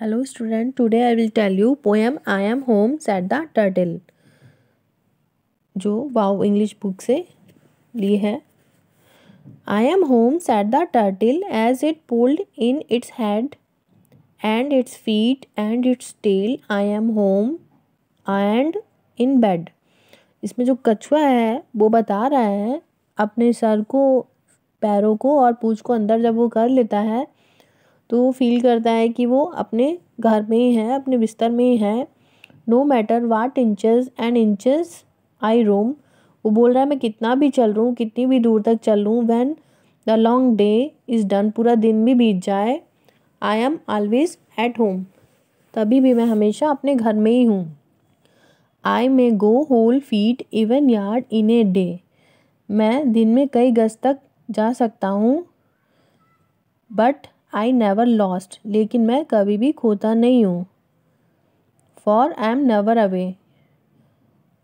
hello student today I will tell you poem I am home said the turtle जो वाव English book से ली है I am home said the turtle as it pulled in its head and its feet and its tail I am home and in bed इसमें जो कछुआ है वो बता रहा है अपने सर को पैरों को और पूछ को अंदर जब वो कर लेता है तो वो फील करता है कि वो अपने घर में ही है अपने बिस्तर में ही है no matter what inches and inches I roam वो बोल रहा है मैं कितना भी चल हूँ कितनी भी दूर तक चल लूँ when the long day is done पूरा दिन भी बीत जाए I am always at home तभी भी मैं हमेशा अपने घर में ही हूँ I may go whole feet even yard in a day मैं दिन में कई गज तक जा सकता हूँ बट आई नेवर लॉस्ट लेकिन मैं कभी भी खोता नहीं हूँ for I am never away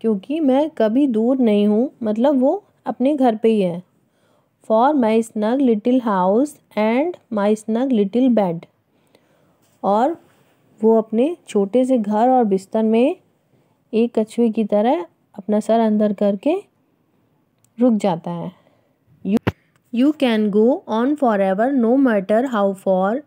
क्योंकि मैं कभी दूर नहीं हूँ मतलब वो अपने घर पे ही है for my snug little house and my snug little bed और वो अपने छोटे से घर और बिस्तर में एक कछुए की तरह अपना सर अंदर करके रुक जाता है you can go on forever no matter how far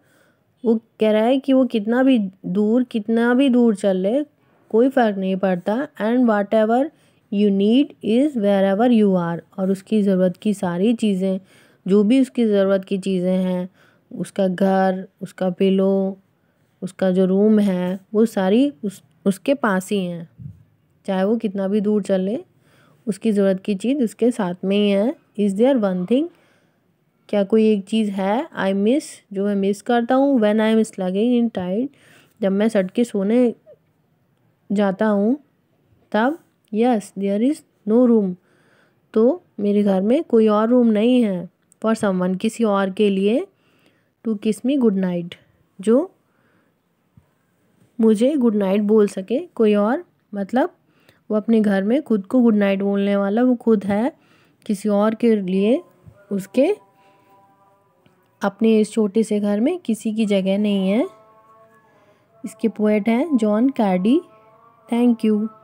वो कह रहा है कि वो कितना भी दूर कितना भी दूर चल ले कोई फ़र्क नहीं पड़ता and whatever you need is wherever you are और उसकी ज़रूरत की सारी चीज़ें जो भी उसकी ज़रूरत की चीज़ें हैं उसका घर उसका पिलो उसका जो रूम है वो सारी उस उसके पास ही हैं चाहे वो कितना भी दूर चले उसकी ज़रूरत की चीज़ उसके साथ में ही है इज़ देयर वन थिंग क्या कोई एक चीज़ है आई मिस जो मैं मिस करता हूँ when I miss lugging in tight जब मैं सट के सोने जाता हूँ तब yes there is no room तो मेरे घर में कोई और रूम नहीं है फॉर समवन किसी और के लिए टू किस मी गुड नाइट जो मुझे गुड नाइट बोल सके कोई और मतलब वो अपने घर में खुद को गुड नाइट बोलने वाला वो खुद है किसी और के लिए उसके अपने इस छोटे से घर में किसी की जगह नहीं है इसके पोएट हैं जॉन कार्डी थैंक यू